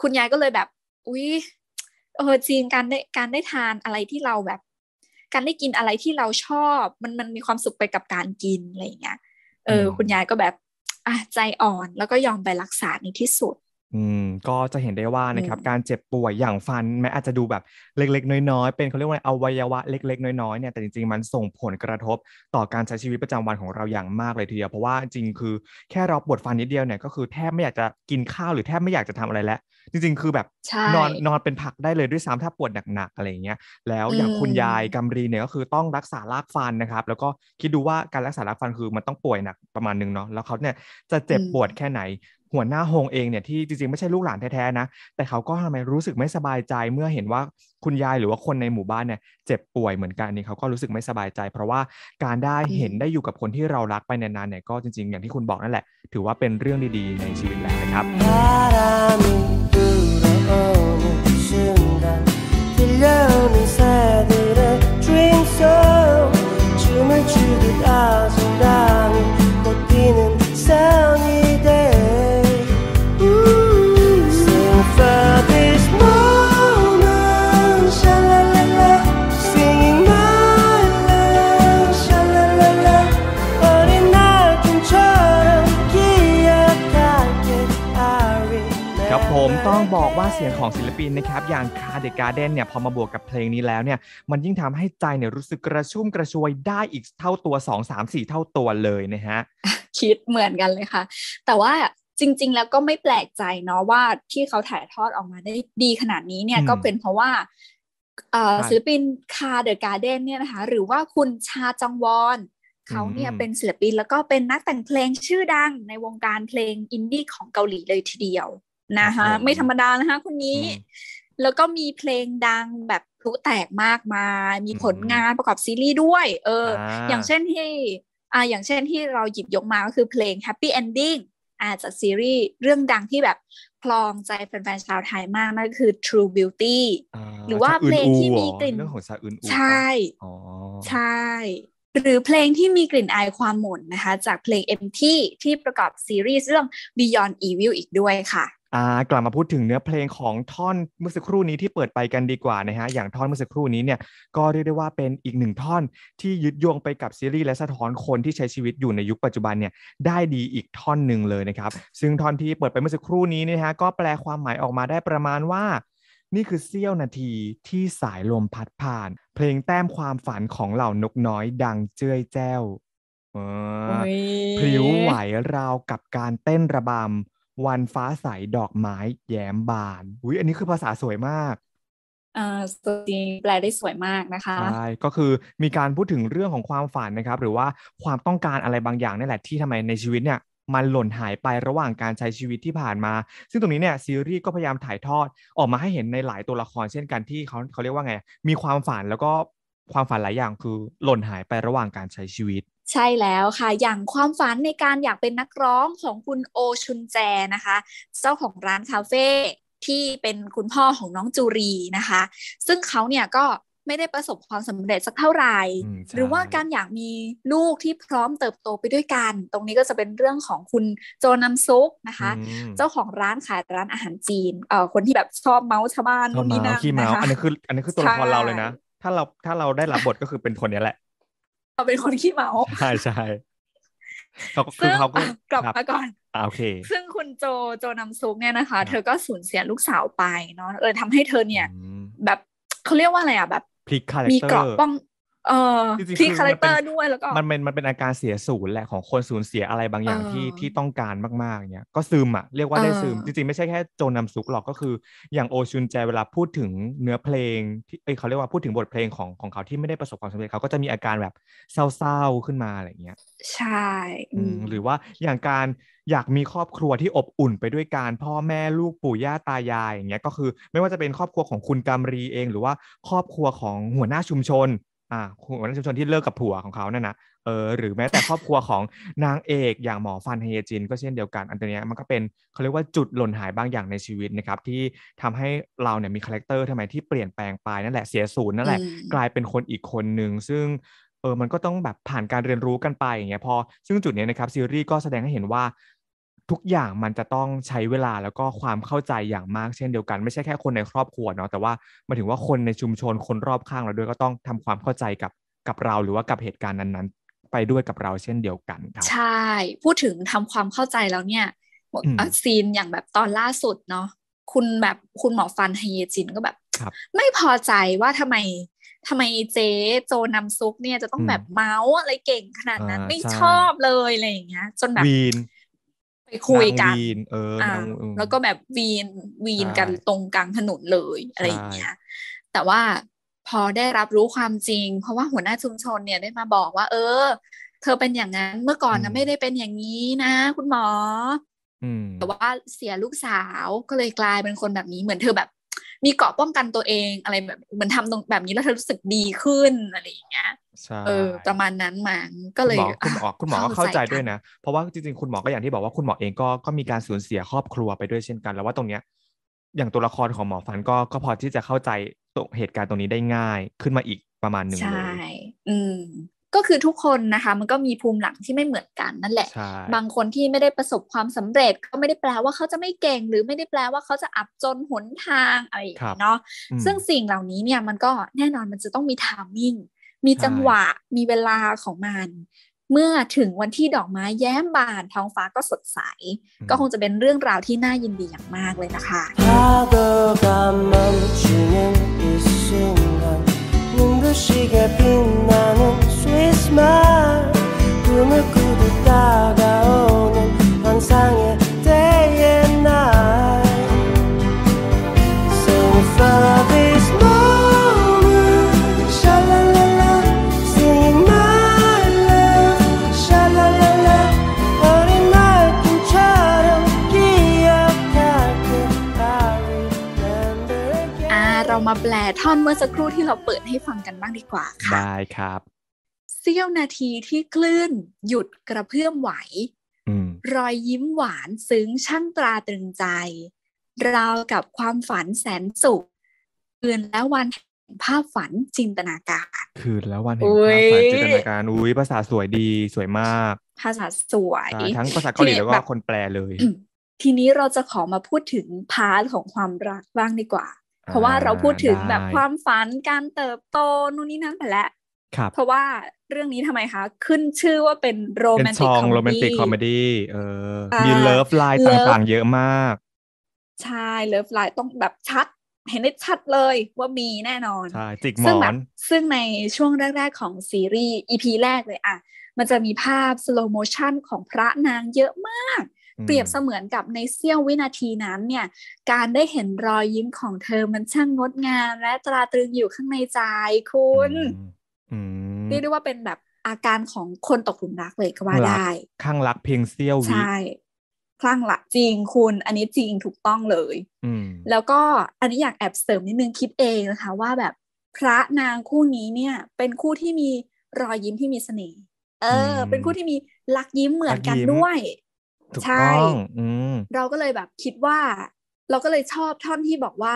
Speaker 2: คุณยายก็เลยแบบ อุ๊ย เออจริงการได้การได้ทานอะไรที่เราแบบ การได้กินอะไรที่เราชอบ มันมันมีความสุขไปกับการกินอะไรอย่างเงี้ยเออคุณยายก็แบบอ่ะใจอ่อนแล้วก็ยอมไปรักษาในที่สุด
Speaker 1: อืมก็จะเห็นได้ว่านะครับการเจ็บป่วยอย่างฟัน แม้อาจจะดูแบบเล็กๆ น้อยๆ เป็นเขาเรียกว่าอวัยวะเล็ก ๆน้อยๆเนี่ยแต่จริงๆมันส่งผลกระทบต่อการใช้ชีวิตประจำวันของเราอย่างมากเลยทีเดียวเพราะว่าจริงคือแค่เราปวดฟันนิดเดียวเนี่ยก็คือแทบไม่อยากจะกินข้าวหรือแทบไม่อยากจะทำอะไรแล้ว จริงๆ คือแบบนอนนอนเป็นผักได้เลยด้วยซ้ำถ้าปวดหนักๆอะไรเงี้ยแล้วอย่างคุณยายกำรีเนี่ยก็คือต้องรักษาลากฟันนะครับแล้วก็คิดดูว่าการรักษาลากฟันคือมันต้องป่วยหนักประมาณนึงเนาะแล้วเขาเนี่ยจะเจ็บปวดแค่ไหนหัวหน้าโฮงเองเนี่ยที่จริงๆไม่ใช่ลูกหลานแท้ๆนะ แต่เขาก็ทำไมรู้สึกไม่สบายใจเมื่อเห็นว่าคุณยายหรือว่าคนในหมู่บ้านเนี่ยเจ็บป่วยเหมือนกันนี่เขาก็รู้สึกไม่สบายใจเพราะว่าการได้เห็นได้อยู่กับคนที่เรารักไปนานๆเนี่ยก็จริงๆ อย่างที่คุณบอกนั่นแหละ ถือว่าเป็นเรื่องดีๆ ในชีวิตแล้วนะครับเสียงของศิลปินนะครับอย่างคาเดกาเดนเนี่ยพอมาบวกกับเพลงนี้แล้วเนี่ยมันยิ่งทำให้ใจเนี่ยรู้สึกกระชุ่มกระชวยได้อีกเท่าตัว 2 3 4 เท่าตัวเลยนะฮะ
Speaker 2: คิดเหมือนกันเลยค่ะ แต่ว่าจริงๆแล้วก็ไม่แปลกใจเนาะว่าที่เขาถ่ายทอดออกมาได้ดีขนาดนี้เนี่ยก็เป็นเพราะว่าศิลปินคาเดอการ์เดนเนี่ยนะคะหรือว่าคุณชาจังวอน เขาเนี่ยเป็นศิลปินแล้วก็เป็นนักแต่งเพลงชื่อดังในวงการเพลงอินดี้ของเกาหลีเลยทีเดียวนะคะไม่ธรรมดานะคะคนนี้ แล้วก็มีเพลงดังแบบพูุแตกมากมาย มีผลงานประกอบซีรีส์ด้วย เออ อย่างเช่นที่อ่าอย่างเช่นที่เราหยิบยกมาก็คือ เพลง Happy Ending อาจากซีรีส์ เรื่องดังที่แบบคลองใจแฟนๆ ชาวไทยมากนั่นคือ True Beauty หรือว่าเพลงที่มีกลิ่นเรื่องข
Speaker 1: องซาอนอใช
Speaker 2: ่ ใช่ หรือเพลงที่มีกลิ่นอายความหม่นนะคะจากเพลง MT ที่ประกอบซีรีส์เรื่อง Beyond Evil อีกด้วยค่ะ
Speaker 1: กลับมาพูดถึงเนื้อเพลงของท่อนเมื่อสักครู่นี้ที่เปิดไปกันดีกว่านะฮะ อย่างท่อนเมื่อสักครู่นี้เนี่ย ก็เรียกได้ว่าเป็นอีกหนึ่งท่อนที่ยึดโยงไปกับซีรีส์และสะท้อนคนที่ใช้ชีวิตอยู่ในยุคปัจจุบันเนี่ยได้ดีอีกท่อนหนึ่งเลยนะครับ ซึ่งท่อนที่เปิดไปเมื่อสักครู่นี้นะฮะ ก็แปลความหมายออกมาได้ประมาณว่า นี่คือเสี้ยวนาทีที่สายลมพัดผ่าน เพลงแต้มความฝันของเหล่านกน้อยดังเจ้ยแจ้วพลิ้วไหวราวกับการเต้นระบำวันฟ้าใสดอกไม้แย้มบาน อุ้ยอันนี้คือภาษาสวยมาก
Speaker 2: อ่าจริงแปลได้สวยมากนะคะ ใช
Speaker 1: ่ ก็คือมีการพูดถึงเรื่องของความฝันนะครับ หรือว่าความต้องการอะไรบางอย่างนี่แหละที่ทำไมในชีวิตเนี่ย มันหล่นหายไประหว่างการใช้ชีวิตที่ผ่านมา ซึ่งตรงนี้เนี่ยซีรีส์ก็พยายามถ่ายทอดออกมาให้เห็นในหลายตัวละครเช่นกันที่เขาเขาเรียกว่าไง มีความฝันแล้วก็ความฝันหลายอย่างคือหล่นหายไประหว่างการใช้ชีวิต
Speaker 2: ใช่แล้วค่ะ อย่างความฝันในการอยากเป็นนักร้องของคุณโอชุนแจนะคะ เจ้าของร้านคาเฟ่ที่เป็นคุณพ่อของน้องจูรีนะคะ ซึ่งเขาเนี่ยก็ไม่ได้ประสบความสำเร็จสักเท่าไหร่หรือว่าการอยากมีลูกที่พร้อมเติบโตไปด้วยกัน ตรงนี้ก็จะเป็นเรื่องของคุณโจนัมซุกนะคะ เจ้าของร้านขายร้านอาหารจีนเอ่อคนที่แบบชอบเมาส์ชาวบ้านคนนี้เมาส์อันนี้คือ
Speaker 1: อันนี้คือตัวละครเราเลยนะถ้าเราถ้าเราได้รับบทก็คือเป็นคนนี้แหละ
Speaker 2: เขาเป็นคนขี้เมา ใช่ใช่เขาคือเขาก็กลับมาก่อนโอเค ซึ่งคุณโจโจนำซุกเนี่ยนะคะ เธอก็สูญเสียลูกสาวไปเนาะเลยทำให้เธอเนี่ย แบบเขาเรียกว่าอะไรอ่ะ แบบ
Speaker 1: มีเกราะป้อง
Speaker 2: ออที่คาแรคเตอร์ด้วยแล้วก็มั
Speaker 1: นเป็นมันเป็นอาการเสียสูญแหละของคนสูญเสียอะไรบางอย่างที่ที่ต้องการมากๆเนี่ยก็ซึมอ่ะเรียกว่าได้ซึมจริงๆไม่ใช่แค่โจนนำซุกหรอกก็คืออย่างโอชุนแจเวลาพูดถึงเนื้อเพลง ที่เอ้เขาเรียกว่าพูดถึงบทเพลงของของเขาที่ไม่ได้ประสบความสำเร็จเขาก็จะมีอาการแบบเศร้าๆขึ้นมาอะไรเงี้ยใช่หรือว่าอย่างการอยากมีครอบครัวที่อบอุ่นไปด้วยการพ่อแม่ลูกปู่ย่าตายายอย่างเงี้ยก็คือไม่ว่าจะเป็นครอบครัวของคุณกามรีเอง หรือว่าครอบครัวของหัวหน้าชุมชนอ่าหัวหน้าชุมชนที่เลิกกับผัวของเขาเนี่ยนะเออหรือแม้แต่ครอบครัวของนางเอกอย่างหมอฟันเฮยจิน ก็เช่นเดียวกันอันตรวนี้มันก็เป็นเขาเรียกว่าจุดหล่นหายบางอย่างในชีวิตนะครับที่ทำให้เราเนี่ยมีคาแรคเตอร์ทำไมที่เปลี่ยนแปลงไปนั่นแหละเสียศูนย์นั่นแหละ กลายเป็นคนอีกคนหนึ่ง ซึ่งเออมันก็ต้องแบบผ่านการเรียนรู้กันไปอย่างเงี้ยพอซึ่งจุดนี้นะครับซีรีส์ก็แสดงให้เห็นว่าทุกอย่างมันจะต้องใช้เวลาแล้วก็ความเข้าใจอย่างมากเช่นเดียวกันไม่ใช่แค่คนในครอบครัวเนาะแต่ว่ามาถึงว่าคนในชุมชนคนรอบข้างเราด้วย ก็ต้องทำความเข้าใจกับกับเราหรือว่ากับเหตุการณ์นั้นๆ ไปด้วยกับเราเช่นเดียวกันครับ
Speaker 2: ใช่พูดถึงทำความเข้าใจแล้วเนี่ยซีนอย่างแบบตอนล่าสุดเนาะคุณแบบคุณหมอฟันไฮเยจินก็แบบบไม่พอใจว่าทำไมทำไมเจ๊โจนำซุกเนี่ยจะต้องแบบเมาส์อะไรเก่งขนาดนั้นไม่ชอบเลยอะไรอย่างเงี้ยจนแบบไปคุยกัน
Speaker 3: เออ แล้ว
Speaker 2: ก็แบบวีนวีนกันตรงกลางถนนเลยอะไรอย่างเงี้ย แต่ว่าพอได้รับรู้ความจริง เพราะว่าหัวหน้าชุมชนเนี่ยได้มาบอกว่า เออ เธอเป็นอย่างนั้น เมื่อก่อนนะไม่ได้เป็นอย่างนี้นะคุณหมอแต่ว่าเสียลูกสาวก็เลยกลายเป็นคนแบบนี้เหมือนเธอแบบมีเกราะป้องกันตัวเองอะไรแบบเหมือนทำตรงแบบนี้แล้วเธอรู้สึกดีขึ้นอะไรอย่างเงี้
Speaker 1: ยช่เออ
Speaker 2: ประมาณนั้นมาก็เลย
Speaker 1: คุณหมอคุณหมอก็เข้าใจด้วยนะ เพราะว่าจริงๆคุณหมอก็อย่างที่บอกว่าคุณหมอเองก็ก็มีการสูญเสียครอบครัวไปด้วยเช่นกัน แล้วว่าตรงเนี้ย อย่างตัวละครของหมอฟันก็ก็พอที่จะเข้าใจตัเหตุการณ์ตรงนี้ได้ง่ายขึ้นมาอีกประมาณหนึ่งเลยใช
Speaker 2: ่อืมก็คือทุกคนนะคะมันก็มีภูมิหลังที่ไม่เหมือนกันนั่นแหละ บางคนที่ไม่ได้ประสบความสำเร็จ ก็ไม่ได้แปลว่าเขาจะไม่เก่ง หรือไม่ได้แปลว่าเขาจะอับจนหนทางอะไรอย่างเนาะซึ่งสิ่งเหล่านี้เนี่ยมันก็แน่นอนมันจะต้องมีทามมิ่งมีจังหวะมีเวลาของมัน เมื่อถึงวันที่ดอกไม้แย้มบานท้องฟ้าก็สดใสก็คงจะเป็นเรื่องราวที่น่ายินดีอย่างมากเลยน
Speaker 3: ะคะ
Speaker 2: ท่อนเมื่อสักครู่ที่เราเปิดให้ฟังกันบ้างดีกว่า
Speaker 1: ค่ะ ได้ครับ
Speaker 2: เสี้ยวนาทีที่คลื่นหยุดกระเพื่อมไหว รอยยิ้มหวานซึ้งช่างตราตรึงใจราวกับความฝันแสนสุขคืนและวันแห่งภาพฝันจินตนากา
Speaker 1: ร คืนและวันแห่งภาพฝันจินตนาการอุ้ยภาษาสวยดีสวยมาก
Speaker 2: ภาษาสวยทั้งภาษาเกาหลีแล้วก็
Speaker 1: คนแปลเลย
Speaker 2: ทีนี้เราจะขอมาพูดถึงพาร์ทของความรักบ้างดีกว่าเพราะว่าเราพูดถึงแบบความฝันการเติบโตนู่นนี่นั่นไปแล้วเพราะว่าเรื่องนี้ทำไมคะ ขึ้นชื่อว่าเป็นโรแมนติกคอมเมดี้โรแมนติกคอมเมด
Speaker 1: ี้เออมีเลิฟไลน์ต่างๆ เยอะมาก
Speaker 2: ใช่เลิฟไลน์ต้องแบบชัด เห็นได้ชัดเลยว่ามีแน่นอนใช่จิกหมอน ซึ่งในช่วงแรกๆ ของซีรีส์ EP แรกเลยอ่ะ มันจะมีภาพสโลโมชันของพระนางเยอะมากเปรียบเสมือนกับในเสี้ยววินาทีนั้น เนี่ย การได้เห็นรอยยิ้มของเธอมันช่างงดงามและตราตรึงอยู่ข้างในใจคุณเรียกได้ว่าเป็นแบบอาการของคนตกหลุมรักเลยก็ว่าได้
Speaker 1: ข้างรักเพียงเสี้ยววิใช่
Speaker 2: คลั่งละจริง คุณอันนี้จริงถูกต้องเลยแล้วก็อันนี้อยากแอบเสริมนิดนึงคิดเองนะคะ ว่าแบบพระนางคู่นี้เนี่ย เป็นคู่ที่มีรอยยิ้มที่มีเสน่ห์เออ เป็นคู่ที่มีรักยิ้มเหมือนกันด้วยถูกต้องเราก็เลยแบบคิดว่า เราก็เลยชอบท่อนที่บอกว่า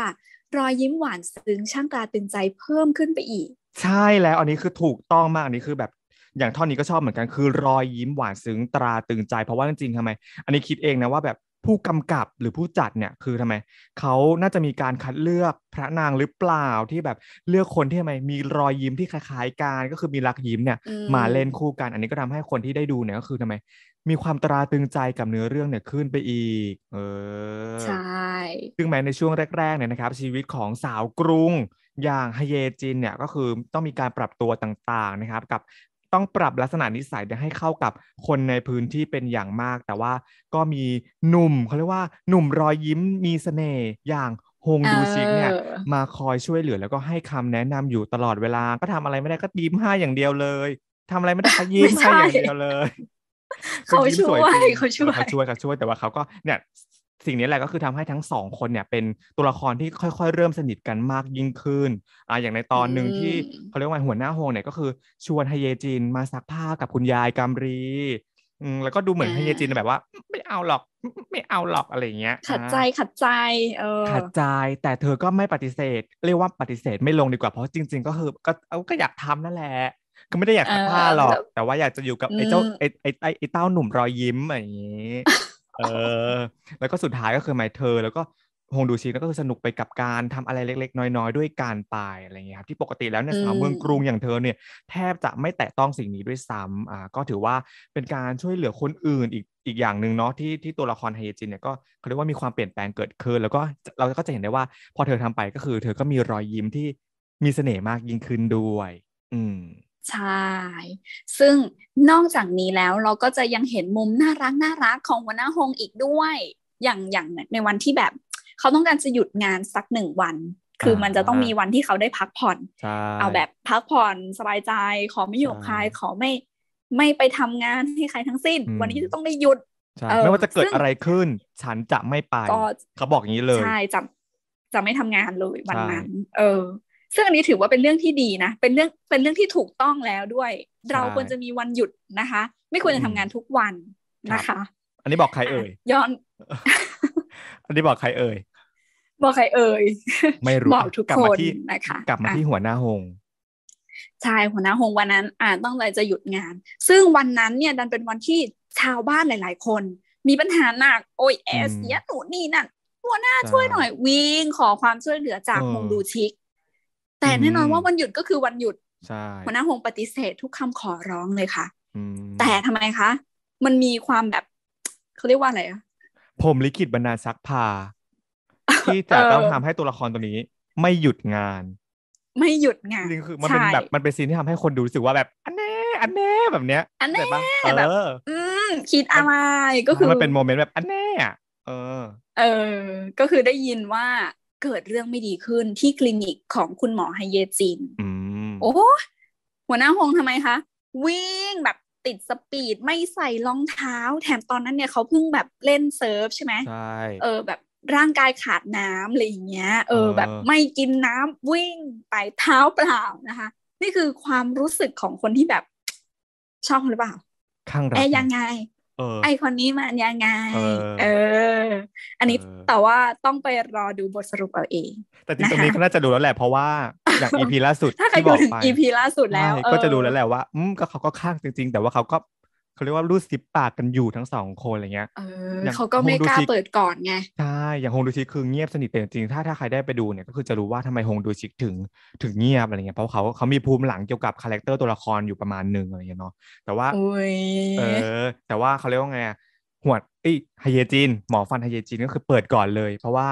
Speaker 2: รอยยิ้มหวานซึ้งช่างตาตึงใจเพิ่มขึ้นไปอีก
Speaker 1: ใช่แล้วอันนี้คือถูกต้องมากอันนี้คือแบบอย่างท่อนนี้ก็ชอบเหมือนกันคือรอยยิ้มหวานซึ้งตราตึงใจเพราะว่าจริงๆทำไม อันนี้คิดเองนะว่าแบบผู้กำกับหรือผู้จัดเนี่ยคือทำไมเขาน่าจะมีการคัดเลือกพระนางหรือเปล่าที่แบบเลือกคนที่ทำไม มีรอยยิ้มที่คล้ายๆกันก็คือมีรักยิ้มเนี่ย มาเล่นคู่กัน อันนี้ก็ทำให้คนที่ได้ดูเนี่ยก็คือทำไมมีความตราตึงใจกับเนื้อเรื่องเนี่ยขึ้นไปอีก เออ ใช่ ซึ่งแม้ในช่วงแรกๆ เนี่ยนะครับ ชีวิตของสาวกรุง อย่างฮเยจินเนี่ยก็คือต้องมีการปรับตัวต่าง ๆนะครับ กับต้องปรับลักษณะนิสัยให้เข้ากับคนในพื้นที่เป็นอย่างมาก แต่ว่าก็มีหนุ่ม เขาเรียกว่าหนุ่มรอยยิ้มมีสเสน่ห์อย่างฮงดูซิกเนี่ยมาคอยช่วยเหลือแล้วก็ให้คำแนะนำอยู่ตลอดเวลา ก็ทำอะไรไม่ได้ก็ยิ้มให้อย่างเดียวเลย ทำอะไรไม่ได้ก็ยิ้มให้อย่างเดียวเลยเขาช่วยเขาช่วยเขาช่วยเขาช่วยแต่ว่าเขาก็เนี่ยสิ่งนี้แหละก็คือทำให้ทั้งสองคนเนี่ย เป็นตัวละครที่ค่อยๆเริ่มสนิทกันมากยิ่งขึ้นอ่าอย่างในตอนหนึ่งที่เขาเรียกว่าหัวหน้าโฮงเนี่ยก็คือ ชวนไฮเยจินมาซักผ้ากับคุณยายกามรีอืมแล้วก็ดูเหมือนไฮเยจินแบบว่าไม่เอาหรอก ไม่เอาหรอกอะไรเงี้ย ขัดใจ
Speaker 2: ขัดใจเออขัด
Speaker 1: ใจแต่เธอก็ไม่ปฏิเสธเรียกว่าปฏิเสธไม่ลงดีกว่าเพราะจริงๆ ก็คือก็ก็อยากทำนั่นแหละก็ไม่ได้อยากซักผ้าหรอก แต่ว่าอยากจะอยู่กับไอ้เจ้าไอ้ไอ้ไอ้เต้าหนุ่มรอยยิ้มอย่างนี้เออแล้วก็สุดท้ายก็คือหมายเธอ แล้วก็ฮงดูชีก็คือสนุกไปกับการทำอะไรเล็ก ๆ น้อย ๆ ด้วยการไปอะไรเงี้ยครับที่ปกติแล้วเนี่ยสาวเมืองกรุงอย่างเธอเนี่ย แทบจะไม่แตะต้องสิ่งนี้ด้วยซ้ำอ่าก็ถือว่าเป็นการช่วยเหลือคนอื่นอีกอีกอย่างหนึ่งเนาะที่ที่ตัวละครไฮเยจินเนี่ยก็เขาเรียกว่ามีความเปลี่ยนแปลงเกิดขึ้นแล้วก็เราก็จะเห็นได้ว่าพอเธอทำไปก็คือ เธอก็มีรอยยิ้มที่มีเสน่ห์มากยิ่งขึ้นด้วย อื
Speaker 2: มใช่ ซึ่งนอกจากนี้แล้วเราก็จะยังเห็นมุมน่ารักน่ารักของหัวหน้าฮงอีกด้วย อย่างอย่างในวันที่แบบ เขาต้องการจะหยุดงานสักหนึ่งวัน คือมันจะต้องมีวันที่เขาได้พักผ่อนเอาแบบพักผ่อนสบายใจขอไม่อยู่ใครขอไม่ไม่ไปทำงานให้ใครทั้งสิ้น วันนี้จะต้องได้หยุดไม่ว่าจะเกิดอะไร
Speaker 1: ขึ้น ฉันจะไม่ไป เขาบอกอย่างนี้เลย ใช่
Speaker 2: จะจะไม่ทำงานเลยวันนั้น เออซึ่งอันนี้ถือว่าเป็นเรื่องที่ดีนะ เป็นเรื่อง เป็นเรื่องที่ถูกต้องแล้วด้วย เราควรจะมีวันหยุดนะคะ ไม่ควรจะทำงานทุกวันนะคะ
Speaker 1: อันนี้บอกใครเอ่ย ย้อน อันนี้บอกใครเอ่ย
Speaker 2: บอกใครเอ่ย ไม่รู้บอกทุกคนนะคะกลับม
Speaker 1: าที่หัวหน้าหง
Speaker 2: ใช่หัวหน้าหงวันนั้น อ่าต้องเลยจะหยุดงาน ซึ่งวันนั้นเนี่ยดันเป็นวันที่ชาวบ้านหลายๆ คน มีปัญหาหนัก โอ้ย แอสเสียหนูนี่นั่น หัวหน้าช่วยหน่อย วิ่ง ขอความช่วยเหลือจากมงดูชิกแต่แน่นอนว่าวันหยุดก็คือวันหยุดหัวหน้าหงปฏิเสธทุกคำขอร้องเลยค่ะแต่ทำไมคะ มันมีความแบบ เขาเรียกว่าอะไรอะ
Speaker 1: ผมลิขิตบรรณาซักพา ที่จะต้องทำให้ตัวละครตัวนี้ ไม่หยุดงาน
Speaker 2: ไม่หยุดงานจริงคือ มันเป็นแบบ
Speaker 1: มันเป็นซีนที่ทำให้คนดูรู้สึกว่าแบบ อันแน่อันแน่ แบบเนี้ย
Speaker 2: อันแน่แบบอืมคิดอะไรก็คือ มันเป็นโ
Speaker 1: มเมนต์แบบอันแน่ เออ
Speaker 2: เออ ก็คือได้ยินว่าเกิดเรื่องไม่ดีขึ้นที่คลินิกของคุณหมอไฮเยจินโอ้หัวหน้าหงทำไมคะ วิ่งแบบติดสปีดไม่ใส่รองเท้า แถมตอนนั้นเนี่ยเขาเพิ่งแบบเล่นเซิร์ฟใช่ไหมใช่เออ แบบร่างกายขาดน้ำอะไรอย่างเงี้ยเออ แบบไม่กินน้ำวิ่งไปเท้าเปล่านะคะ นี่คือความรู้สึกของคนที่แบบชอบหรือเปล่าข้างรักแอยังไงไอคนนี้มันยังไงเออ อันนี้แต่ว่าต้องไปรอดูบทสรุปเอาเอง
Speaker 1: แต่จริงตรงนี้เขาน่าจะดูแล้วแหละเพราะว่า อย่างอีพีล่าสุดถ้าใครดูถึงอีพี
Speaker 2: ล่าสุดแล้วก็จะดูแล้วแ
Speaker 1: หละว่า อืม ก็เขาก็ข้างจริง ๆ แต่ว่าเขาก็เขาเรียกว่ารูดซิปปากกันอยู่ทั้งสองคนอะไรเงี้ย เ
Speaker 2: ออเขาก็ไม่กล้าเปิดก่อนไง
Speaker 1: ใช่ อย่างฮงดูชิคือเงียบสนิทแต่จริงถ้าถ้าใครได้ไปดูเนี่ยก็คือจะรู้ว่าทำไมฮงดูชิถึงถึงเงียบอะไรเงี้ย เพราะเขาเขามีภูมิหลังเกี่ยวกับ คาแรคเตอร์ตัวละครอยู่ประมาณหนึ่งอะไรเงี้ยเนาะ แต่ว่าเออ แต่ว่าเขาเรียกว่าไงหวดไอ้ไฮเยจิน หมอฟันไฮเยจินก็คือเปิดก่อนเลย เพราะว่า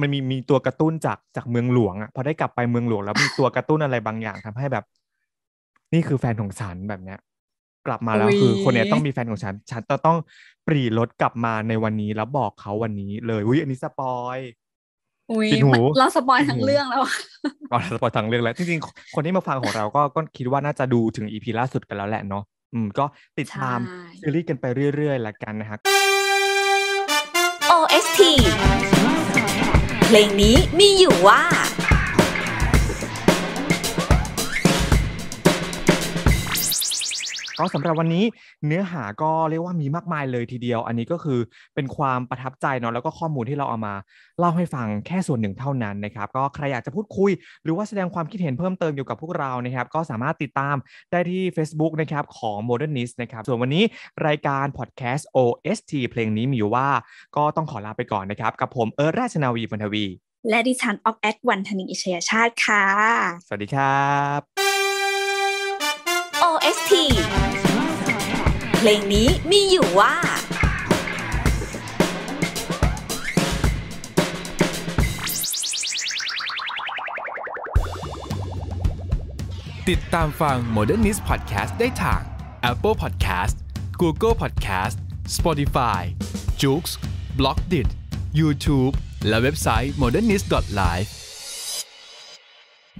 Speaker 1: มันมีมีตัวกระตุ้นจากจากเมืองหลวงอะพอได้กลับไปเมืองหลวง แล้วมีตัวกระตุ้นอะไรบางอย่างทำให้แบบ นี่คือแฟนของฉันแบบเนี้ยกลับมาแล้วคือคนเนี้ยต้องมีแฟนของฉันฉันจะต้องปรีรถกลับมาในวันนี้แล้วบอกเขาวันนี้เลยอุ้ยอันนี้สปอย
Speaker 2: อุ้ยเราสปอยทั้งเรื่อ
Speaker 1: งแล้วเราสปอยทั้งเรื่องแล้วจริงๆคนที่มาฟังของเราก็ก็คิดว่าน่าจะดูถึงอีพีล่าสุดกันแล้วแหละเนาะอืมก็ติดตามซีรีส์กันไปเรื่อยๆละกันนะฮะ
Speaker 2: OST เพลงนี้มีอยู่ว่า
Speaker 1: ก็สำหรับวันนี้เนื้อหาก็เรียกว่ามีมากมายเลยทีเดียว อันนี้ก็คือเป็นความประทับใจเนาะแล้วก็ข้อมูลที่เราเอามาเล่าให้ฟังแค่ส่วนหนึ่งเท่านั้นนะครับ ก็ใครอยากจะพูดคุยหรือว่าแสดงความคิดเห็นเพิ่มเติมอยู่กับพวกเรานะครับ ก็สามารถติดตามได้ที่ Facebook นะครับของ Modernist นะครับ ส่วนวันนี้รายการพอดแคสต์ OST เพลงนี้มีอยู่ว่า ก็ต้องขอลาไปก่อนนะครับกับผมเอิร์ธราชนาวีพันธวี
Speaker 2: และดิฉันออกแอดวันธนิอิชยชาติค่ะ
Speaker 1: สวัสดีครั
Speaker 2: บ ST เพลงนี้มีอยู่ว่า ติดต
Speaker 1: ามฟัง Modern n i s t Podcast ได้ทาง Apple Podcast Google Podcast Spotify j o o x b l o c k d i t YouTube และเว็บไซต์ modernist.live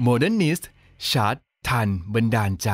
Speaker 1: Modernist ชัดทันบันดาลใจ